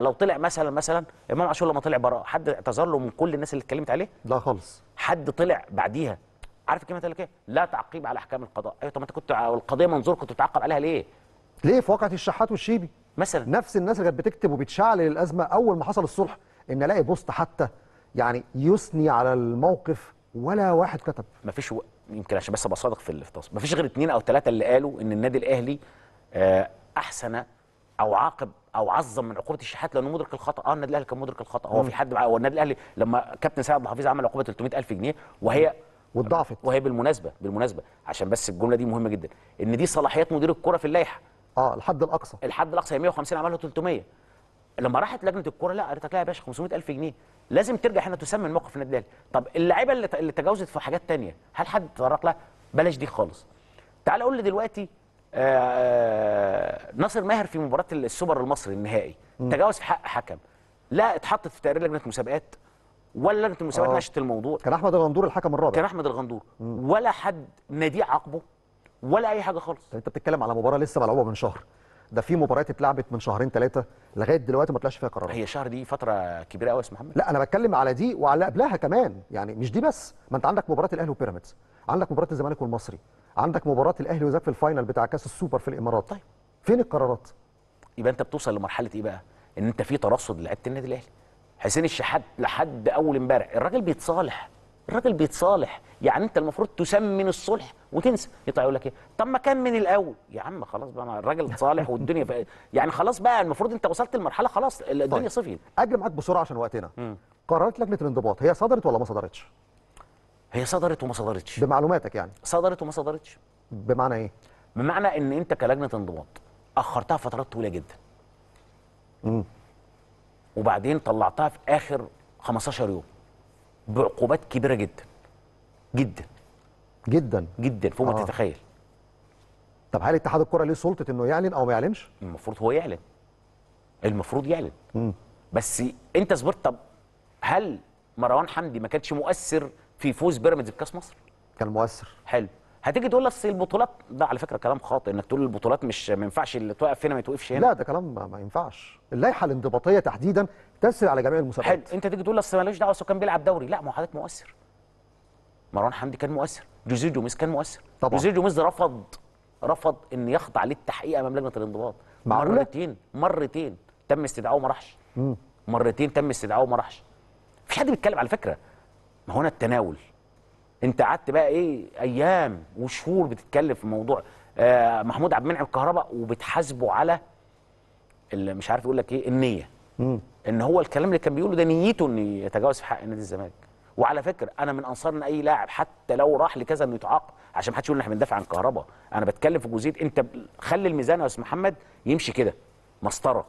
لو طلع مثلا مثلا امام عاشور لما طلع براءه حد اعتذر له من كل الناس اللي اتكلمت عليه لا خالص حد طلع بعديها عارف الكلمه قال لك ايه لا تعقيب على احكام القضاء ايوه طب ما انت كنت القضيه منظور كنت بتعقب عليها ليه ليه في وقعه الشحات والشيبي مثلا نفس الناس اللي كانت بتكتب وبتشعل الازمه اول ما حصل الصلح ان الاقي بوست حتى يعني يثني على الموقف ولا واحد كتب مفيش و... يمكن عشان بس ابقى صادق في التصميم مفيش غير اثنين او ثلاثه اللي قالوا ان النادي الاهلي آه، احسن او عاقب او عظم من عقوبه الشحات لانه مدرك الخطا اه النادي الاهلي كان مدرك الخطا هو في حد هو النادي الاهلي لما كابتن سعد الحفيظ عمل عقوبه 300000 جنيه وهي واتضاعفت وهي بالمناسبه بالمناسبه عشان بس الجمله دي مهمه جدا ان دي صلاحيات مدير الكره في اللائحه اه الحد الاقصى الحد الاقصى هي 150 عملها 300 لما راحت لجنه الكره لا قالت لك لا يا باشا 500000 جنيه لازم ترجع هنا تسمي الموقف في النادي الاهلي طب اللعيبه اللي تجاوزت في حاجات ثانيه هل حد تطرق لها بلاش دي خالص تعال اقول لي دلوقتي آه، آه، ناصر ماهر في مباراه السوبر المصري النهائي تجاوز في حق حكم لا اتحطت في تقرير لجنه مسابقات ولا لجنه المسابقات آه. ناشت الموضوع كان احمد الغندور الحكم الرابع كان احمد الغندور م. ولا حد ناديه عاقبه ولا اي حاجه خالص انت بتتكلم على مباراه لسه ملعوبه من شهر ده في مباريات اتلعبت من شهرين ثلاثه لغايه دلوقتي ما طلعش فيها قرار هي شهر دي فتره كبيره قوي يا استاذ محمد لا انا بتكلم على دي وعلى قبلها كمان يعني مش دي بس ما انت عندك مباراه الاهلي وبيراميدز عندك مباراه الزمالك والمصري عندك مباراه الاهلي وزاك في الفاينل بتاع كاس السوبر في الامارات طيب فين القرارات يبقى انت بتوصل لمرحله ايه بقى ان انت في ترصد لعيبه النادي الاهلي حسين الشحات لحد اول امبارح الراجل بيتصالح الراجل بيتصالح يعني انت المفروض تسمن الصلح وتنسى يطلع يقول لك ايه طب ما كان من الاول يا عم خلاص بقى الراجل اتصالح والدنيا بقى يعني خلاص بقى المفروض انت وصلت لمرحله خلاص الدنيا طيب. صفيت اجري معاك بسرعه عشان وقتنا م. قرارات لجنه الانضباط هي صدرت ولا ما صدرتش هي صدرت وما صدرتش بمعلوماتك يعني صدرت وما صدرتش بمعنى ايه بمعنى ان انت كلجنه انضباط اخرتها فترات طويله جدا امم وبعدين طلعتها في اخر 15 يوم بعقوبات كبيره جدا جدا جدا جدا فوق ما آه. تتخيل طب هل اتحاد الكره ليه سلطه انه يعلن او ما يعلنش المفروض هو يعلن المفروض يعلن مم. بس انت صبرت طب هل مروان حمدي ما كانش مؤثر في فوز بيراميدز بكاس مصر كان مؤثر حلو هتيجي تقول اصل البطولات ده على فكره كلام خاطئ انك تقول البطولات مش ما ينفعش اللي توقف هنا ما يتوقفش هنا لا ده كلام ما ينفعش اللائحه الانضباطيه تحديدا تسري على جميع المسابقات حلو انت تيجي تقول اصل مالوش دعوه اصل كان بيلعب دوري لا ما هو مؤثر مروان حمدي كان مؤثر جوزيه جوميز كان مؤثر طبعا جوزيه جوميز رفض رفض ان يخضع للتحقيق امام لجنه الانضباط معقولة؟ مرتين مرتين تم استدعائه وما راحش مرتين تم استدعائه وما راحش مفيش حد بيتكلم على فكره ما هو هنا التناول انت قعدت بقى ايه ايام وشهور بتتكلم في موضوع آه، محمود عبد المنعم الكهرباء وبتحاسبه على اللي مش عارف يقول لك ايه النيه مم. ان هو الكلام اللي كان بيقوله ده نيته ان يتجاوز في حق نادي الزمالك وعلى فكره انا من انصار ان اي لاعب حتى لو راح لكذا انه يتعاقب عشان ما حدش يقول ان احنا بندافع عن كهرباء انا بتكلم في جزئيه انت خلي الميزان يا استاذ محمد يمشي كده مسطره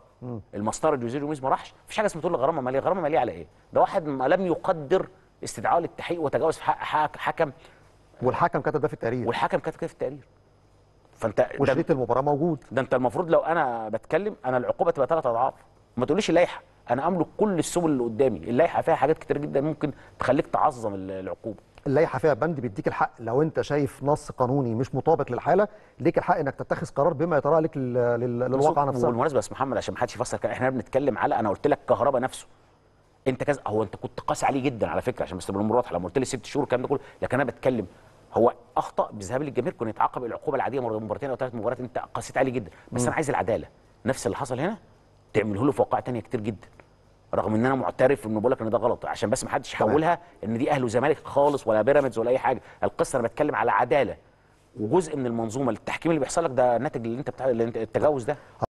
المسطره جوزيه جوميز ما راحش مفيش حاجه اسمها تقول غرامه ماليه غرامه ماليه على ايه ده واحد ما لم يقدر استدعاء للتحقيق وتجاوز في حق حكم والحكم كتب ده في التقرير والحكم كتب كده في التقرير فانت وشريط المباراه موجود ده انت المفروض لو انا بتكلم انا العقوبه تبقى ثلاث اضعاف ما تقوليش اللائحه انا املك كل السبل اللي قدامي اللائحه فيها حاجات كتير جدا ممكن تخليك تعظم العقوبه اللائحه فيها بند بيديك الحق لو انت شايف نص قانوني مش مطابق للحاله ليك الحق انك تتخذ قرار بما يتراءى لك للواقع نفسه بالمناسبه يا محمد عشان ما حدش يفسر احنا بنتكلم على انا قلت لك كهرباء نفسه انت كذا هو انت كنت قاسي عليه جدا على فكره عشان بس الامور واضحه لما قلت لي ست شهور الكلام ده كله لكن انا بتكلم هو اخطا بالذهاب للجماهير كان يتعاقب العقوبه العاديه مرتين او ثلاث مباريات انت قاسيت عليه جدا بس م. انا عايز العداله نفس اللي حصل هنا تعمله له في وقائع ثانيه كتير جدا رغم ان انا معترف ان بقول لك ان ده غلط عشان بس ما حدش يحولها ان دي اهل وزمالك خالص ولا بيراميدز ولا اي حاجه القصه انا بتكلم على عداله وجزء من المنظومه التحكيم اللي بيحصل لك ده ناتج اللي انت بتاع التجاوز ده